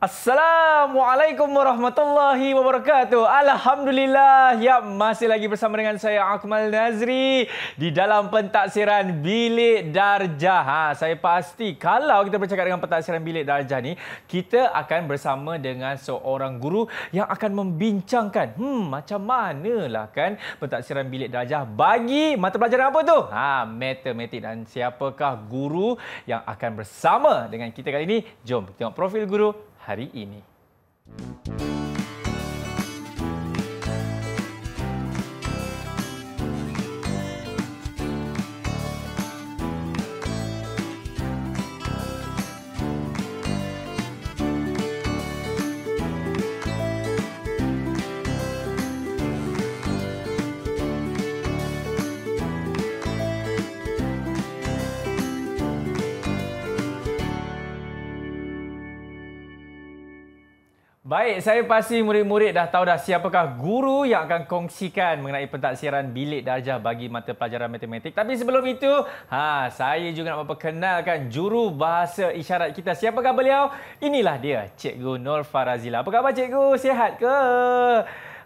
Assalamualaikum warahmatullahi wabarakatuh. Alhamdulillah. Ya, masih lagi bersama dengan saya Akmal Nazri di dalam pentaksiran Bilik Darjah. Ha, saya pasti kalau kita bercakap dengan pentaksiran Bilik Darjah ni, kita akan bersama dengan seorang guru yang akan membincangkan hmm, macam lah kan pentaksiran Bilik Darjah bagi mata pelajaran apa tu? Ha, matematik dan siapakah guru yang akan bersama dengan kita kali ini? Jom tengok profil guru hari ini. Thank you. Baik, saya pasti murid-murid dah tahu dah siapakah guru yang akan kongsikan mengenai pentaksiran bilik darjah bagi mata pelajaran matematik. Tapi sebelum itu, ha, saya juga nak memperkenalkan juru bahasa isyarat kita. Siapakah beliau? Inilah dia, Cikgu Nur Farazila. Apa khabar Cikgu? Sihat ke?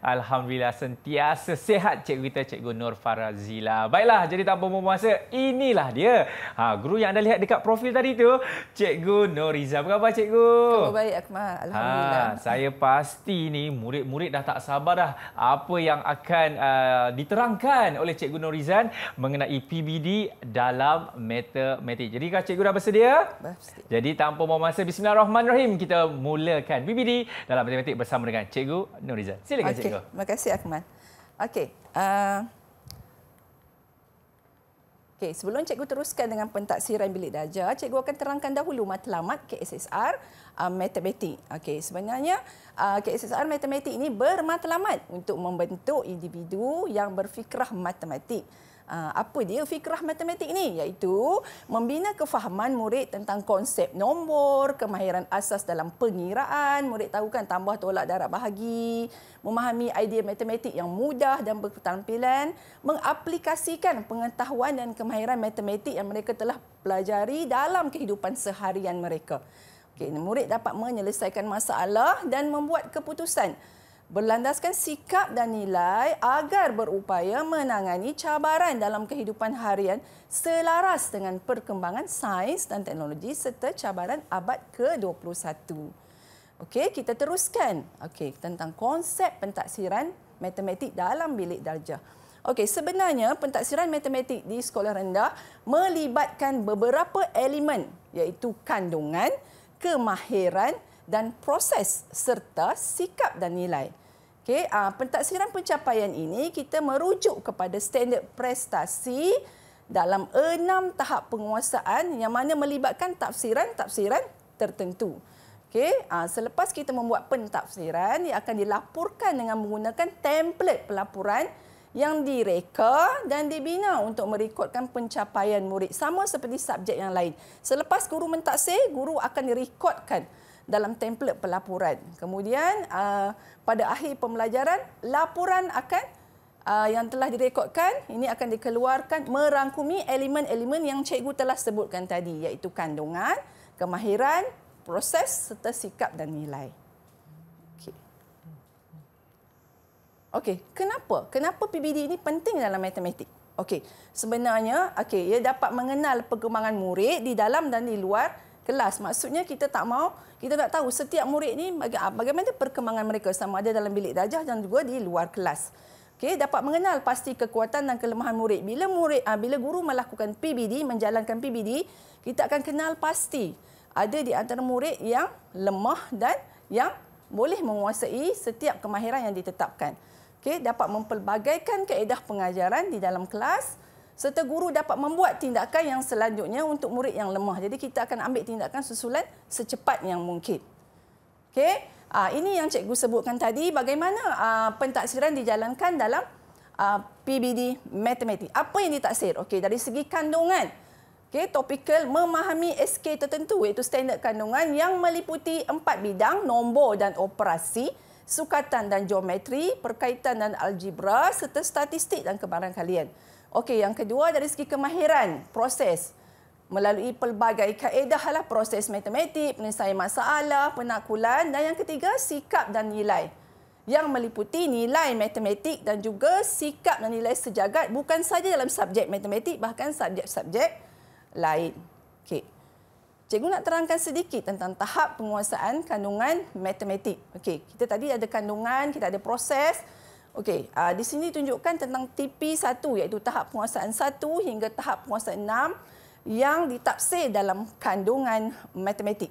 Alhamdulillah sentiasa sehat Cik kita Cik Nur Farazila. Baiklah jadi tanpa memuasa inilah dia. Ha, guru yang anda lihat dekat profil tadi tu Cik cikgu Noriza. Apa khabar cikgu? Kau baik Akmal. Alhamdulillah. Ha, saya pasti ni murid-murid dah tak sabar dah apa yang akan uh, diterangkan oleh Cik cikgu Norizan mengenai PBD dalam matematik. Jadi kah cikgu dah bersedia? Bersedia. Jadi tanpa memuasa bismillahirrahmanirrahim kita mulakan PBD dalam matematik bersama dengan cikgu Norizan. Silakan okay. cikgu. Terima kasih Akmal. Okey. Uh, okay, sebelum cikgu teruskan dengan pentaksiran bilik darjah, cikgu akan terangkan dahulu matlamat KSSR uh, matematik. Okey, sebenarnya uh, KSSR matematik ini bermatlamat untuk membentuk individu yang berfikrah matematik. Ah, apa dia fikrah matematik ni iaitu membina kefahaman murid tentang konsep nombor kemahiran asas dalam pengiraan murid tahu kan tambah tolak darab bahagi memahami idea matematik yang mudah dan berketampilan mengaplikasikan pengetahuan dan kemahiran matematik yang mereka telah pelajari dalam kehidupan seharian mereka Okay, murid dapat menyelesaikan masalah dan membuat keputusan berlandaskan sikap dan nilai agar berupaya menangani cabaran dalam kehidupan harian selaras dengan perkembangan sains dan teknologi serta cabaran abad ke-21. Okey, kita teruskan. Okey, tentang konsep pentaksiran matematik dalam bilik darjah. Okey, sebenarnya pentaksiran matematik di sekolah rendah melibatkan beberapa elemen iaitu kandungan, kemahiran dan proses serta sikap dan nilai. Okey, uh, pentaksiran pencapaian ini kita merujuk kepada standard prestasi dalam enam tahap penguasaan yang mana melibatkan tafsiran-tafsiran tertentu. Okey, uh, selepas kita membuat pentafsiran, ia akan dilaporkan dengan menggunakan template pelaporan yang direka dan dibina untuk merekodkan pencapaian murid sama seperti subjek yang lain. Selepas guru mentaksir, guru akan direkodkan dalam template pelaporan. Kemudian uh, pada akhir pembelajaran, laporan akan uh, yang telah direkodkan ini akan dikeluarkan merangkumi elemen-elemen yang cikgu telah sebutkan tadi iaitu kandungan, kemahiran, proses serta sikap dan nilai. Okey, kenapa? Kenapa PBD ini penting dalam matematik? Okey, sebenarnya okey, ia dapat mengenal perkembangan murid di dalam dan di luar kelas. Maksudnya kita tak mau, kita tak tahu setiap murid ni baga- ah, bagaimana perkembangan mereka sama ada dalam bilik darjah dan juga di luar kelas. Okey, dapat mengenal pasti kekuatan dan kelemahan murid. Bila murid uh, bila guru melakukan PBD, menjalankan PBD, kita akan kenal pasti ada di antara murid yang lemah dan yang boleh menguasai setiap kemahiran yang ditetapkan. Okey, dapat mempelbagaikan kaedah pengajaran di dalam kelas serta guru dapat membuat tindakan yang selanjutnya untuk murid yang lemah. Jadi kita akan ambil tindakan susulan secepat yang mungkin. Okey, uh, ini yang cikgu sebutkan tadi bagaimana uh, pentaksiran dijalankan dalam uh, ah, PBD matematik. Apa yang ditaksir? Okey, dari segi kandungan. Okey, topikal memahami SK tertentu iaitu standard kandungan yang meliputi empat bidang nombor dan operasi sukatan dan geometri, perkaitan dan algebra serta statistik dan kebarangkalian. Okey, yang kedua dari segi kemahiran proses melalui pelbagai kaedah lah, proses matematik, penyelesaian masalah, penakulan dan yang ketiga sikap dan nilai yang meliputi nilai matematik dan juga sikap dan nilai sejagat bukan saja dalam subjek matematik bahkan subjek-subjek lain. Okey. Cikgu nak terangkan sedikit tentang tahap penguasaan kandungan matematik. Okey, kita tadi ada kandungan, kita ada proses, Okey, uh, di sini tunjukkan tentang TP1 iaitu tahap penguasaan 1 hingga tahap penguasaan 6 yang ditafsir dalam kandungan matematik.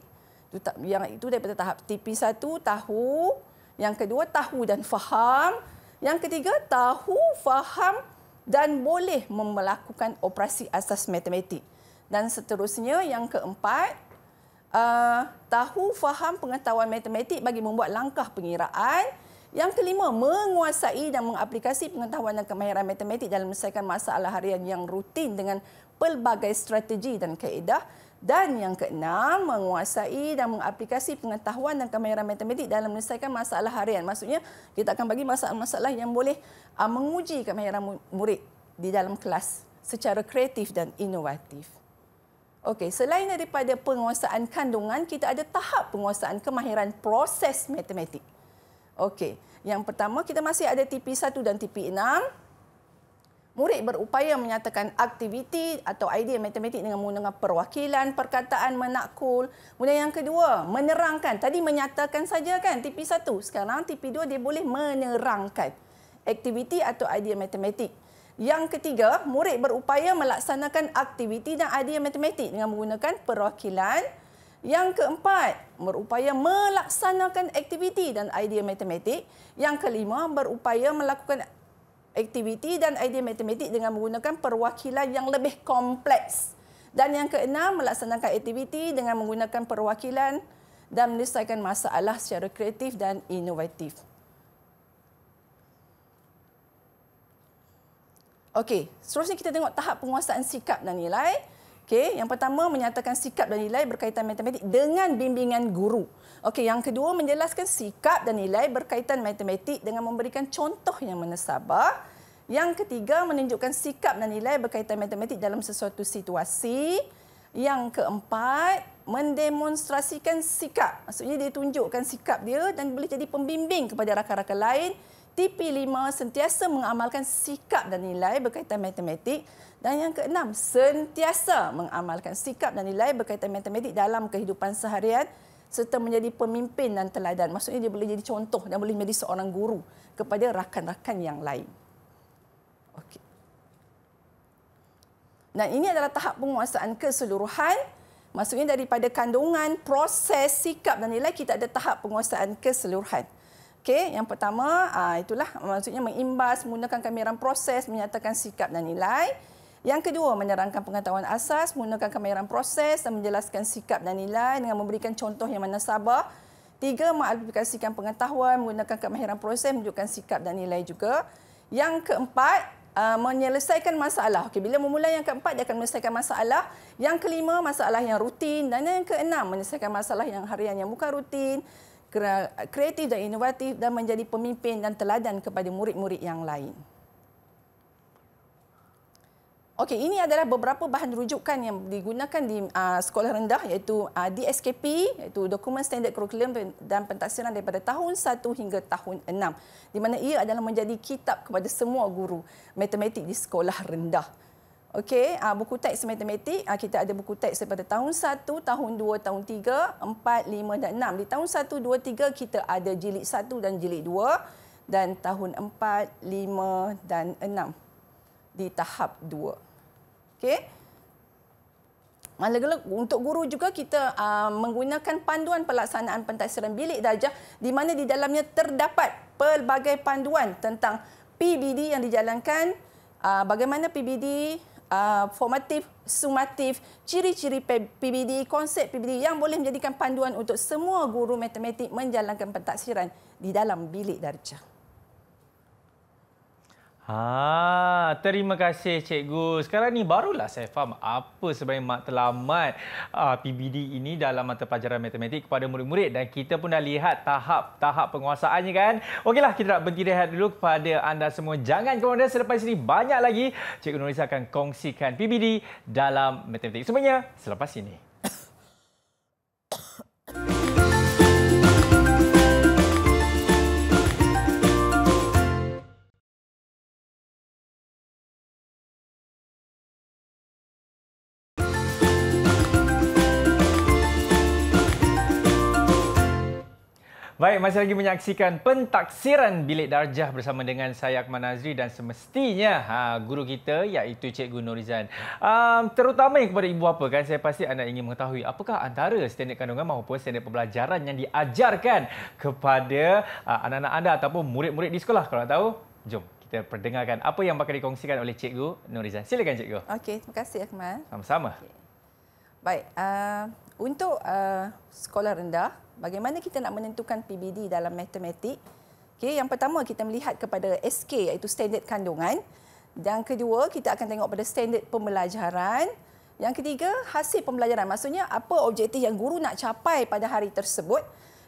Itu yang itu daripada tahap TP1 tahu, yang kedua tahu dan faham, yang ketiga tahu, faham dan boleh melakukan operasi asas matematik. Dan seterusnya yang keempat uh, tahu faham pengetahuan matematik bagi membuat langkah pengiraan yang kelima, menguasai dan mengaplikasi pengetahuan dan kemahiran matematik dalam menyelesaikan masalah harian yang rutin dengan pelbagai strategi dan kaedah. Dan yang keenam, menguasai dan mengaplikasi pengetahuan dan kemahiran matematik dalam menyelesaikan masalah harian. Maksudnya, kita akan bagi masalah-masalah yang boleh ah, menguji kemahiran murid di dalam kelas secara kreatif dan inovatif. Okey, selain daripada penguasaan kandungan, kita ada tahap penguasaan kemahiran proses matematik. Okey. Yang pertama kita masih ada TP1 dan TP6. Murid berupaya menyatakan aktiviti atau idea matematik dengan menggunakan perwakilan, perkataan menakul. Kemudian yang kedua, menerangkan. Tadi menyatakan saja kan TP1. Sekarang TP2 dia boleh menerangkan aktiviti atau idea matematik. Yang ketiga, murid berupaya melaksanakan aktiviti dan idea matematik dengan menggunakan perwakilan, yang keempat, berupaya melaksanakan aktiviti dan idea matematik. Yang kelima, berupaya melakukan aktiviti dan idea matematik dengan menggunakan perwakilan yang lebih kompleks. Dan yang keenam, melaksanakan aktiviti dengan menggunakan perwakilan dan menyelesaikan masalah secara kreatif dan inovatif. Okey, seterusnya kita tengok tahap penguasaan sikap dan nilai. Okey, yang pertama menyatakan sikap dan nilai berkaitan matematik dengan bimbingan guru. Okey, yang kedua menjelaskan sikap dan nilai berkaitan matematik dengan memberikan contoh yang menasabah. Yang ketiga menunjukkan sikap dan nilai berkaitan matematik dalam sesuatu situasi. Yang keempat mendemonstrasikan sikap. Maksudnya dia tunjukkan sikap dia dan boleh jadi pembimbing kepada rakan-rakan lain. TP5 sentiasa mengamalkan sikap dan nilai berkaitan matematik dan yang keenam, sentiasa mengamalkan sikap dan nilai berkaitan matematik dalam kehidupan seharian serta menjadi pemimpin dan teladan. Maksudnya dia boleh jadi contoh dan boleh menjadi seorang guru kepada rakan-rakan yang lain. Okey. Dan ini adalah tahap penguasaan keseluruhan. Maksudnya daripada kandungan, proses, sikap dan nilai kita ada tahap penguasaan keseluruhan. Okey, yang pertama ah, itulah maksudnya mengimbas menggunakan kamera proses menyatakan sikap dan nilai. Yang kedua, menerangkan pengetahuan asas, menggunakan kemahiran proses dan menjelaskan sikap dan nilai dengan memberikan contoh yang mana sabar. Tiga, mengaplikasikan pengetahuan, menggunakan kemahiran proses, menunjukkan sikap dan nilai juga. Yang keempat, uh, menyelesaikan masalah. Okay, bila memulai yang keempat, dia akan menyelesaikan masalah. Yang kelima, masalah yang rutin. Dan yang keenam, menyelesaikan masalah yang harian yang bukan rutin, kreatif dan inovatif dan menjadi pemimpin dan teladan kepada murid-murid yang lain. Okey, ini adalah beberapa bahan rujukan yang digunakan di uh, sekolah rendah iaitu uh, ah, DSKP iaitu Dokumen Standard Curriculum dan Pentaksiran daripada tahun 1 hingga tahun 6 di mana ia adalah menjadi kitab kepada semua guru matematik di sekolah rendah. Okey, uh, buku teks matematik uh, kita ada buku teks daripada tahun 1, tahun 2, tahun 3, 4, 5 dan 6. Di tahun 1, 2, 3 kita ada jilid 1 dan jilid 2 dan tahun 4, 5 dan 6 di tahap dua, Okey. Malah untuk guru juga kita uh, menggunakan panduan pelaksanaan pentasiran bilik darjah di mana di dalamnya terdapat pelbagai panduan tentang PBD yang dijalankan, uh, bagaimana PBD uh, formatif, sumatif, ciri-ciri PBD, konsep PBD yang boleh menjadikan panduan untuk semua guru matematik menjalankan pentasiran di dalam bilik darjah. Ha, terima kasih cikgu. Sekarang ni barulah saya faham apa sebenarnya matlamat uh, ah, PBD ini dalam mata pelajaran matematik kepada murid-murid dan kita pun dah lihat tahap-tahap penguasaannya kan. Okeylah kita nak berhenti rehat dulu kepada anda semua. Jangan ke mana selepas ini banyak lagi cikgu Nurisa akan kongsikan PBD dalam matematik. Semuanya selepas ini. Baik, masih lagi menyaksikan pentaksiran bilik darjah bersama dengan saya Akmal Nazri dan semestinya ha, guru kita iaitu Cikgu Nurizan. Um, terutama kepada ibu apa kan, saya pasti anda ingin mengetahui apakah antara standard kandungan maupun standard pembelajaran yang diajarkan kepada uh, anak-anak anda ataupun murid-murid di sekolah. Kalau tahu, jom kita perdengarkan apa yang bakal dikongsikan oleh Cikgu Nurizan. Silakan Cikgu. Okey, terima kasih Akmal. Sama-sama. Okay. Baik, uh, untuk uh, sekolah rendah, bagaimana kita nak menentukan PBD dalam matematik? Okay, yang pertama kita melihat kepada SK iaitu standard kandungan. Yang kedua, kita akan tengok pada standard pembelajaran. Yang ketiga, hasil pembelajaran. Maksudnya apa objektif yang guru nak capai pada hari tersebut?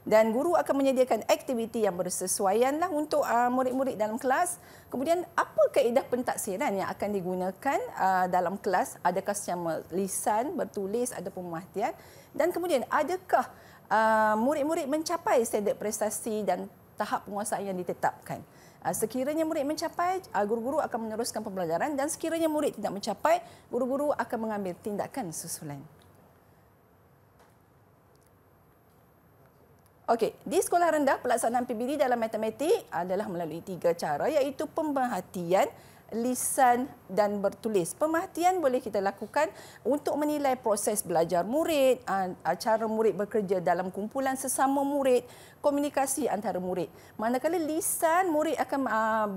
dan guru akan menyediakan aktiviti yang bersesuaian lah untuk uh, murid-murid dalam kelas. Kemudian apa kaedah pentaksiran yang akan digunakan uh, dalam kelas? Adakah secara melisan, bertulis ataupun pemahatian? Dan kemudian adakah uh, murid-murid mencapai standard prestasi dan tahap penguasaan yang ditetapkan? Uh, sekiranya murid mencapai, uh, guru-guru akan meneruskan pembelajaran dan sekiranya murid tidak mencapai, guru-guru akan mengambil tindakan susulan. Okey, di sekolah rendah pelaksanaan PBD dalam matematik adalah melalui tiga cara iaitu pemerhatian, lisan dan bertulis. Pemerhatian boleh kita lakukan untuk menilai proses belajar murid, cara murid bekerja dalam kumpulan sesama murid, komunikasi antara murid. Manakala lisan, murid akan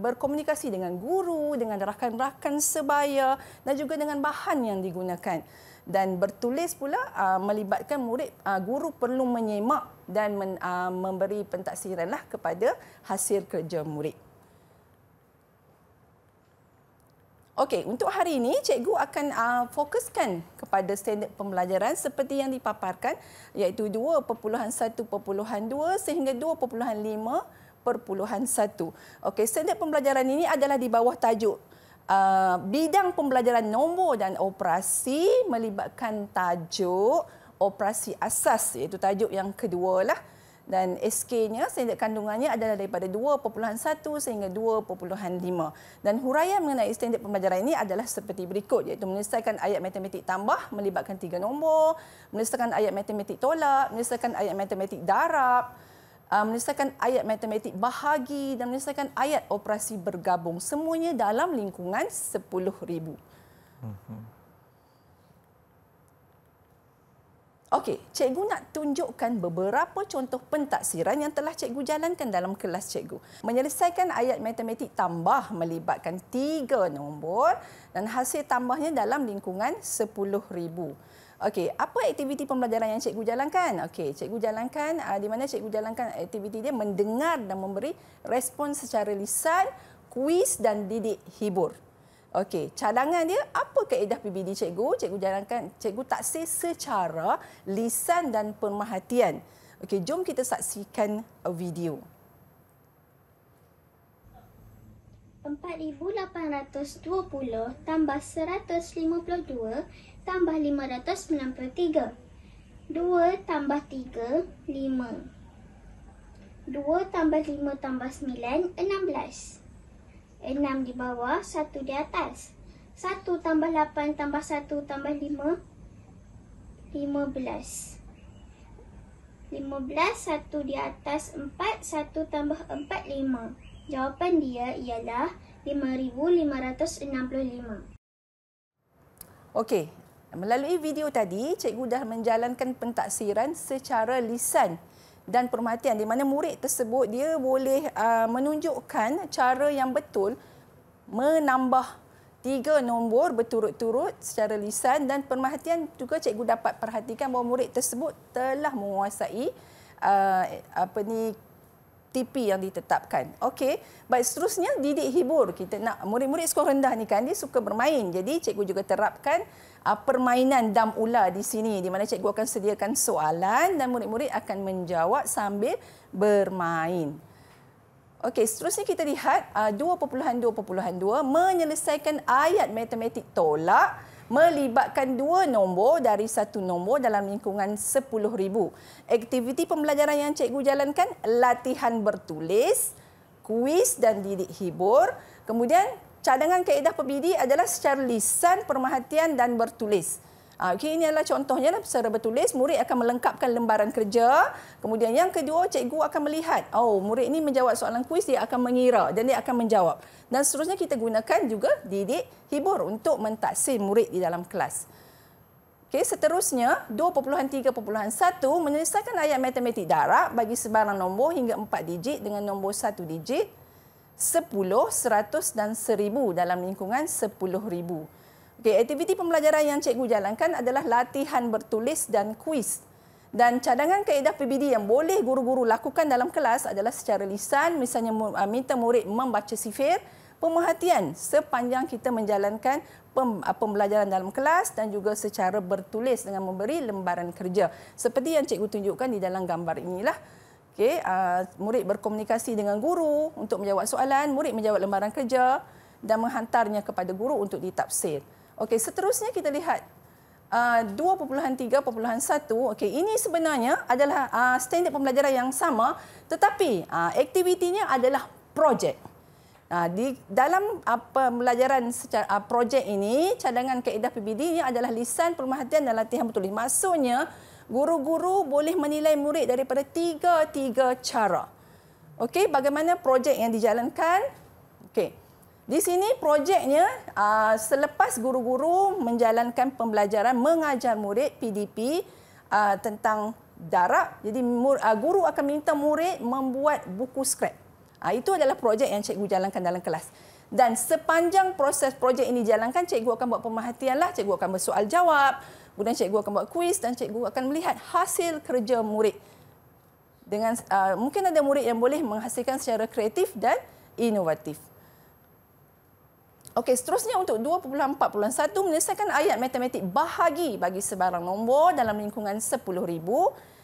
berkomunikasi dengan guru, dengan rakan-rakan sebaya dan juga dengan bahan yang digunakan. Dan bertulis pula melibatkan murid, guru perlu menyemak dan men, uh, memberi pentaksiranlah kepada hasil kerja murid. Okey, untuk hari ini cikgu akan uh, fokuskan kepada standard pembelajaran seperti yang dipaparkan iaitu 2.1.2 sehingga 2.5 perpuluhan satu. Okey, standard pembelajaran ini adalah di bawah tajuk uh, bidang pembelajaran nombor dan operasi melibatkan tajuk operasi asas iaitu tajuk yang kedua lah dan SK-nya standard kandungannya adalah daripada 2.1 sehingga 2.5 dan huraian mengenai standard pembelajaran ini adalah seperti berikut iaitu menyelesaikan ayat matematik tambah melibatkan tiga nombor menyelesaikan ayat matematik tolak menyelesaikan ayat matematik darab uh, menyelesaikan ayat matematik bahagi dan menyelesaikan ayat operasi bergabung semuanya dalam lingkungan 10000 mm Okey, cikgu nak tunjukkan beberapa contoh pentaksiran yang telah cikgu jalankan dalam kelas cikgu. Menyelesaikan ayat matematik tambah melibatkan tiga nombor dan hasil tambahnya dalam lingkungan sepuluh ribu. Okey, apa aktiviti pembelajaran yang cikgu jalankan? Okey, cikgu jalankan ah, di mana cikgu jalankan aktiviti dia mendengar dan memberi respon secara lisan, kuis dan didik hibur. Okey, cadangan dia apa kaedah PBD cikgu? Cikgu jalankan, cikgu taksir secara lisan dan pemerhatian. Okey, jom kita saksikan video. 4820 tambah 152 tambah 593. 2 tambah 3, 5. 2 tambah 5 tambah 9, 6 di bawah, 1 di atas. 1 tambah 8 tambah 1 tambah 5, 15. 15, 1 di atas 4, 1 tambah 4, 5. Jawapan dia ialah 5,565. Okey, melalui video tadi, cikgu dah menjalankan pentaksiran secara lisan dan perhatian di mana murid tersebut dia boleh uh, menunjukkan cara yang betul menambah tiga nombor berturut-turut secara lisan dan perhatian juga cikgu dapat perhatikan bahawa murid tersebut telah menguasai uh, apa ni TP yang ditetapkan. Okey, baik seterusnya didik hibur. Kita nak murid-murid sekolah rendah ni kan dia suka bermain. Jadi cikgu juga terapkan uh, permainan dam ular di sini di mana cikgu akan sediakan soalan dan murid-murid akan menjawab sambil bermain. Okey, seterusnya kita lihat uh, 2.2.2 menyelesaikan ayat matematik tolak melibatkan dua nombor dari satu nombor dalam lingkungan 10,000. Aktiviti pembelajaran yang cikgu jalankan, latihan bertulis, kuis dan didik hibur. Kemudian cadangan kaedah PBD adalah secara lisan, permahatian dan bertulis. Uh, ah, okay, ini adalah contohnya lah, secara bertulis murid akan melengkapkan lembaran kerja. Kemudian yang kedua cikgu akan melihat oh murid ini menjawab soalan kuis dia akan mengira dan dia akan menjawab. Dan seterusnya kita gunakan juga didik hibur untuk mentaksir murid di dalam kelas. Okey, seterusnya 2.3.1 menyelesaikan ayat matematik darab bagi sebarang nombor hingga 4 digit dengan nombor 1 digit 10, 100 dan 1000 dalam lingkungan 10000. Okey, aktiviti pembelajaran yang cikgu jalankan adalah latihan bertulis dan kuis. Dan cadangan kaedah PBD yang boleh guru-guru lakukan dalam kelas adalah secara lisan, misalnya ah, minta murid membaca sifir, pemerhatian sepanjang kita menjalankan ah, pembelajaran dalam kelas dan juga secara bertulis dengan memberi lembaran kerja. Seperti yang cikgu tunjukkan di dalam gambar inilah. Okey, ah, murid berkomunikasi dengan guru untuk menjawab soalan, murid menjawab lembaran kerja dan menghantarnya kepada guru untuk ditafsir. Okey, seterusnya kita lihat uh, 2.3.1. Okey, ini sebenarnya adalah uh, standard pembelajaran yang sama tetapi uh, aktivitinya adalah projek. Uh, di dalam apa uh, pembelajaran secara uh, projek ini, cadangan kaedah PBD ini adalah lisan pemerhatian dan latihan bertulis. Maksudnya guru-guru boleh menilai murid daripada tiga-tiga cara. Okey, bagaimana projek yang dijalankan? Okey. Di sini projeknya ah, selepas guru-guru menjalankan pembelajaran mengajar murid PDP ah, tentang darab, jadi ah, guru akan minta murid membuat buku skrip. itu adalah projek yang cikgu jalankan dalam kelas. Dan sepanjang proses projek ini jalankan, cikgu akan buat pemerhatianlah, cikgu akan bersoal jawab, kemudian cikgu akan buat kuis dan cikgu akan melihat hasil kerja murid. Dengan uh, mungkin ada murid yang boleh menghasilkan secara kreatif dan inovatif. Okey, seterusnya untuk 2.4.1 menyelesaikan ayat matematik bahagi bagi sebarang nombor dalam lingkungan 10,000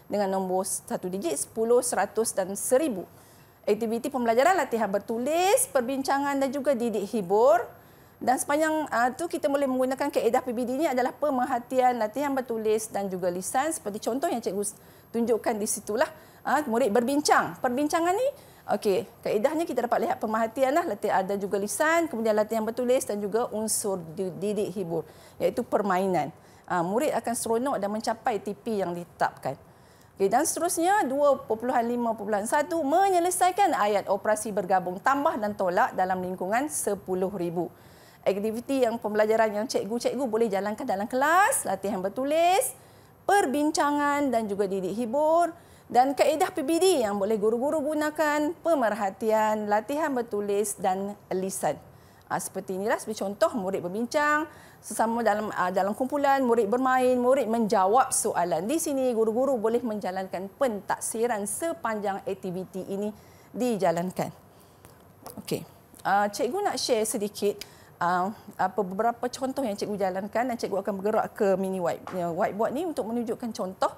dengan nombor satu digit 10, 100 dan 1,000. Aktiviti pembelajaran latihan bertulis, perbincangan dan juga didik hibur. Dan sepanjang uh, tu kita boleh menggunakan keedah PBD ini adalah pemerhatian latihan bertulis dan juga lisan seperti contoh yang cikgu tunjukkan di situlah. Uh, murid berbincang. Perbincangan ni Okey, kaedahnya kita dapat lihat pemerhatianlah latihan ada juga lisan, kemudian latihan bertulis dan juga unsur didik hibur iaitu permainan. Ha, murid akan seronok dan mencapai tipi yang ditetapkan. Okey dan seterusnya 2.5.1 menyelesaikan ayat operasi bergabung tambah dan tolak dalam lingkungan 10,000. Aktiviti yang pembelajaran yang cikgu-cikgu boleh jalankan dalam kelas, latihan bertulis, perbincangan dan juga didik hibur dan kaedah PBD yang boleh guru-guru gunakan, pemerhatian, latihan bertulis dan lisan. Ha, seperti inilah sebagai contoh murid berbincang sesama dalam uh, dalam kumpulan murid bermain murid menjawab soalan di sini guru-guru boleh menjalankan pentaksiran sepanjang aktiviti ini dijalankan okey uh, cikgu nak share sedikit apa beberapa contoh yang cikgu jalankan dan cikgu akan bergerak ke mini white whiteboard ni untuk menunjukkan contoh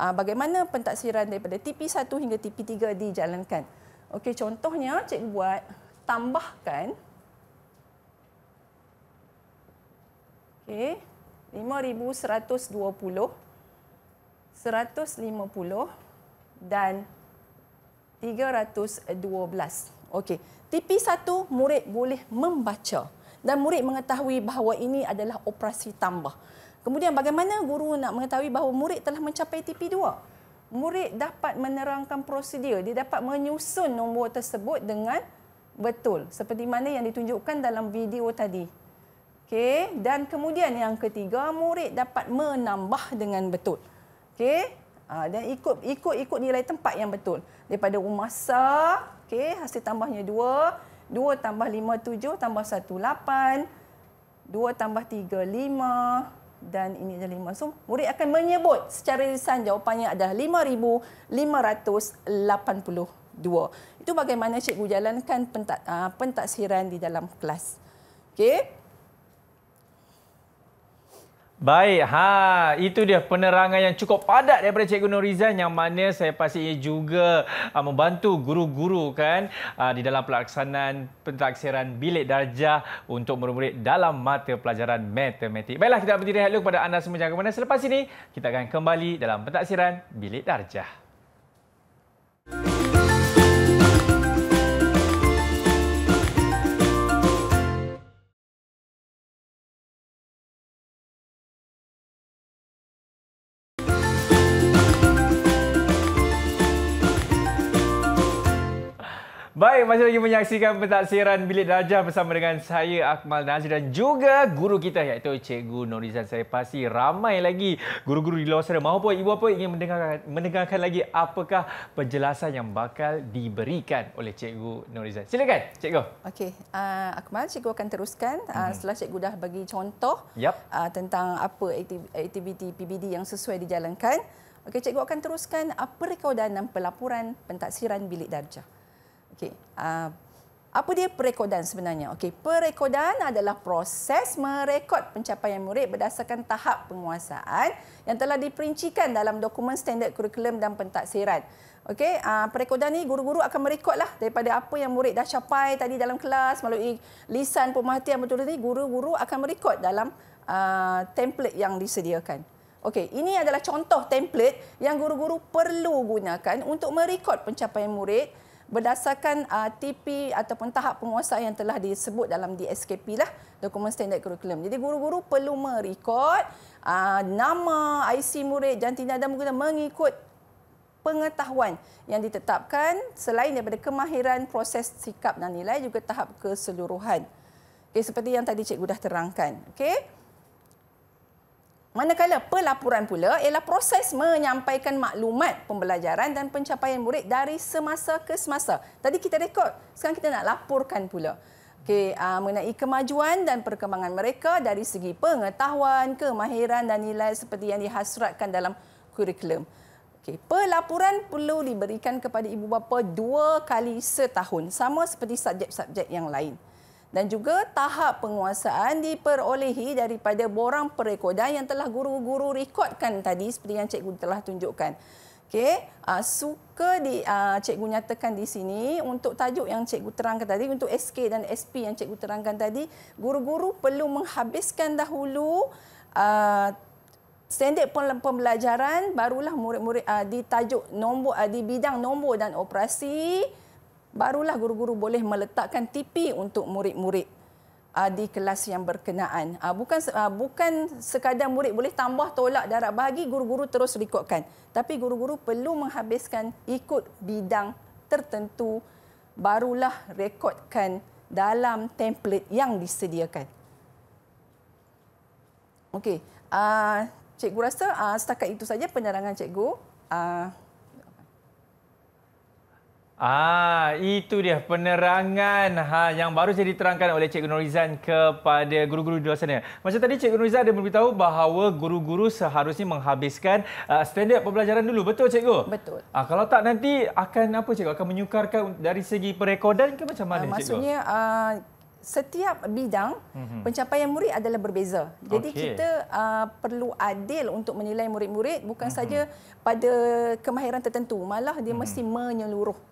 uh, bagaimana pentaksiran daripada TP1 hingga TP3 dijalankan. Okey, contohnya cikgu buat tambahkan okey 5120 150 dan 312. Okey, TP1 murid boleh membaca dan murid mengetahui bahawa ini adalah operasi tambah. Kemudian bagaimana guru nak mengetahui bahawa murid telah mencapai TP2? Murid dapat menerangkan prosedur, dia dapat menyusun nombor tersebut dengan betul seperti mana yang ditunjukkan dalam video tadi. okay? dan kemudian yang ketiga, murid dapat menambah dengan betul. okay? Ha, dan ikut ikut ikut nilai tempat yang betul. Daripada rumah sa, okey, hasil tambahnya 2, 2 tambah 5, 7 tambah 1, 8. 2 tambah 3, 5 dan ini adalah lima. So, murid akan menyebut secara lisan jawapannya adalah 5,582. Itu bagaimana cikgu jalankan pentak, uh, ah, pentaksiran di dalam kelas. Okey. Baik, ha itu dia penerangan yang cukup padat daripada Cikgu Norizan yang mana saya pastinya juga uh, membantu guru-guru kan uh, di dalam pelaksanaan pentaksiran bilik darjah untuk murid-murid dalam mata pelajaran matematik. Baiklah kita berdiri dulu kepada anda semua jangan mana selepas ini kita akan kembali dalam pentaksiran bilik darjah. masih lagi menyaksikan pentaksiran Bilik Darjah bersama dengan saya Akmal Nazir dan juga guru kita iaitu Cikgu Norizan. Saya pasti ramai lagi guru-guru di luar sana maupun ibu apa ingin mendengarkan, mendengarkan lagi apakah penjelasan yang bakal diberikan oleh Cikgu Norizan. Silakan Cikgu. Okey, uh, Akmal Cikgu akan teruskan uh, hmm. setelah Cikgu dah bagi contoh yep. uh, tentang apa aktiviti PBD yang sesuai dijalankan. Okey, Cikgu akan teruskan apa rekodan dan pelaporan pentaksiran Bilik Darjah. Okey. Uh, apa dia perekodan sebenarnya? Okey, perekodan adalah proses merekod pencapaian murid berdasarkan tahap penguasaan yang telah diperincikan dalam dokumen standard kurikulum dan pentadsiran. Okey, uh, perekodan ni guru-guru akan merekodlah daripada apa yang murid dah capai tadi dalam kelas melalui lisan pemerhatian betul-betul ni guru-guru akan merekod dalam uh, template yang disediakan. Okey, ini adalah contoh template yang guru-guru perlu gunakan untuk merekod pencapaian murid berdasarkan uh, TP ataupun tahap penguasa yang telah disebut dalam DSKP lah dokumen standard curriculum. Jadi guru-guru perlu merekod uh, nama IC murid jantina dan guna mengikut pengetahuan yang ditetapkan selain daripada kemahiran proses sikap dan nilai juga tahap keseluruhan. Okay, seperti yang tadi cikgu dah terangkan. Okay? Manakala pelaporan pula ialah proses menyampaikan maklumat pembelajaran dan pencapaian murid dari semasa ke semasa. Tadi kita rekod, sekarang kita nak laporkan pula. Okey, uh, mengenai kemajuan dan perkembangan mereka dari segi pengetahuan, kemahiran dan nilai seperti yang dihasratkan dalam kurikulum. Okey, pelaporan perlu diberikan kepada ibu bapa dua kali setahun, sama seperti subjek-subjek yang lain dan juga tahap penguasaan diperolehi daripada borang perekodan yang telah guru-guru rekodkan tadi seperti yang cikgu telah tunjukkan. Okey, uh, suka di uh, cikgu nyatakan di sini untuk tajuk yang cikgu terangkan tadi untuk SK dan SP yang cikgu terangkan tadi, guru-guru perlu menghabiskan dahulu uh, standard pembelajaran barulah murid-murid uh, di tajuk nombor uh, di bidang nombor dan operasi barulah guru-guru boleh meletakkan tipi untuk murid-murid uh, di kelas yang berkenaan. Ah, bukan ah, bukan sekadar murid boleh tambah tolak darab bagi guru-guru terus rekodkan. Tapi guru-guru perlu menghabiskan ikut bidang tertentu barulah rekodkan dalam template yang disediakan. Okey, uh, cikgu rasa uh, setakat itu saja penerangan cikgu. Uh, Ah, itu dia penerangan ha, yang baru saya diterangkan oleh Cikgu Norizan kepada guru-guru di luar sana. Macam tadi Cikgu Norizan ada memberitahu bahawa guru-guru seharusnya menghabiskan uh, standard pembelajaran dulu. Betul Cikgu? Betul. Ah, kalau tak nanti akan apa Cikgu? Akan menyukarkan dari segi perekodan ke macam mana uh, Cikgu? Maksudnya uh, setiap bidang mm-hmm. pencapaian murid adalah berbeza. Jadi okay. kita uh, perlu adil untuk menilai murid-murid bukan mm-hmm. saja pada kemahiran tertentu malah dia mm-hmm. mesti menyeluruh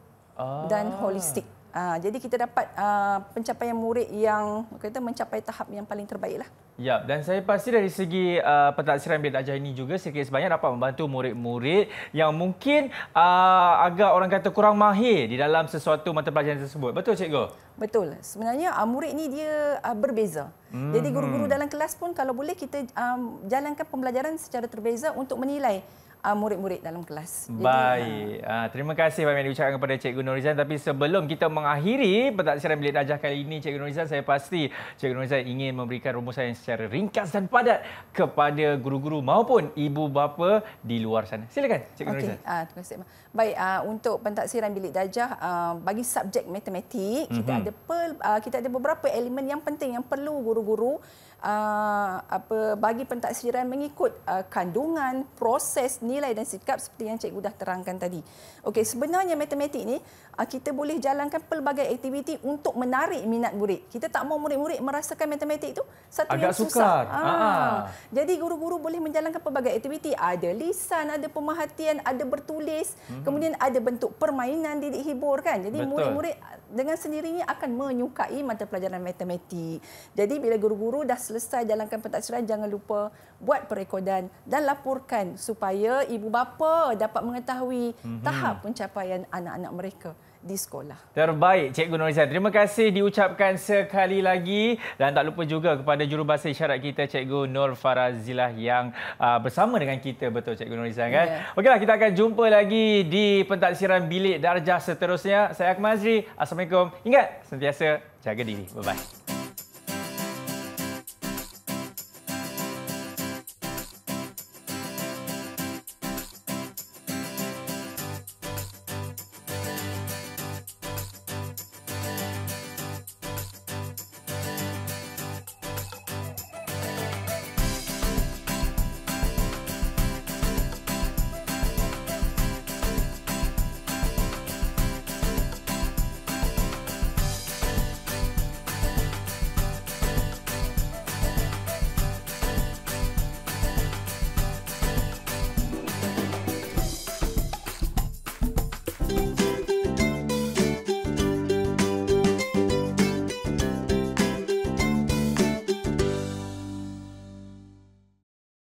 dan ah. holistik. Ha, jadi kita dapat uh, pencapaian murid yang kita mencapai tahap yang paling terbaik lah. Ya, dan saya pasti dari segi uh, pentaksiran bilik ajar ini juga sekiranya sebanyak dapat membantu murid-murid yang mungkin uh, agak orang kata kurang mahir di dalam sesuatu mata pelajaran tersebut. Betul, Cikgu? Betul. Sebenarnya uh, murid ini dia uh, berbeza. Hmm. Jadi guru-guru mhm. dalam kelas pun kalau boleh kita um, jalankan pembelajaran secara terbeza untuk menilai uh, murid-murid dalam kelas. Baik. Jadi, uh, ah, terima kasih banyak diucapkan kepada Cikgu Norizan. Tapi sebelum kita mengakhiri pentaksiran Bilik Dajah kali ini, Cikgu Norizan, saya pasti Cikgu Norizan ingin memberikan rumusan yang secara ringkas dan padat kepada guru-guru maupun ibu bapa di luar sana. Silakan, Cikgu okay. Norizan. Uh, ah, terima kasih. Baik, uh, untuk pentaksiran Bilik Dajah, uh, bagi subjek matematik, mm-hmm. kita, mhm. ada per, uh, kita ada beberapa elemen yang penting yang perlu guru-guru Uh, apa bagi pentaksiran mengikut uh, kandungan, proses, nilai dan sikap seperti yang cikgu dah terangkan tadi. Okey, sebenarnya matematik ni uh, kita boleh jalankan pelbagai aktiviti untuk menarik minat murid. Kita tak mau murid-murid merasakan matematik itu satu Agak yang sukar. susah. Ha. Ah. Jadi guru-guru boleh menjalankan pelbagai aktiviti, ada lisan, ada pemerhatian, ada bertulis, hmm. kemudian ada bentuk permainan didik hibur kan. Jadi murid-murid dengan sendirinya akan menyukai mata pelajaran matematik. Jadi bila guru-guru dah selesai jalankan pentaksiran jangan lupa buat perekodan dan laporkan supaya ibu bapa dapat mengetahui mm-hmm. tahap pencapaian anak-anak mereka di sekolah. Terbaik Cikgu Norizan. Terima kasih diucapkan sekali lagi dan tak lupa juga kepada jurubahasa isyarat kita Cikgu Nur Farazilah yang uh, bersama dengan kita betul Cikgu Norizan kan. Yeah. Okeylah kita akan jumpa lagi di pentaksiran bilik darjah seterusnya. Saya Akmal Azri. Assalamualaikum. Ingat sentiasa jaga diri. Bye bye.